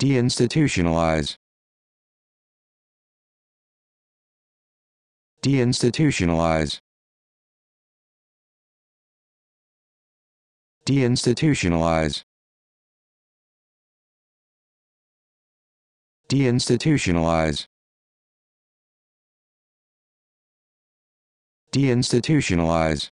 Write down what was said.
Deinstitutionalize. Deinstitutionalize. Deinstitutionalize. Deinstitutionalize. Deinstitutionalize.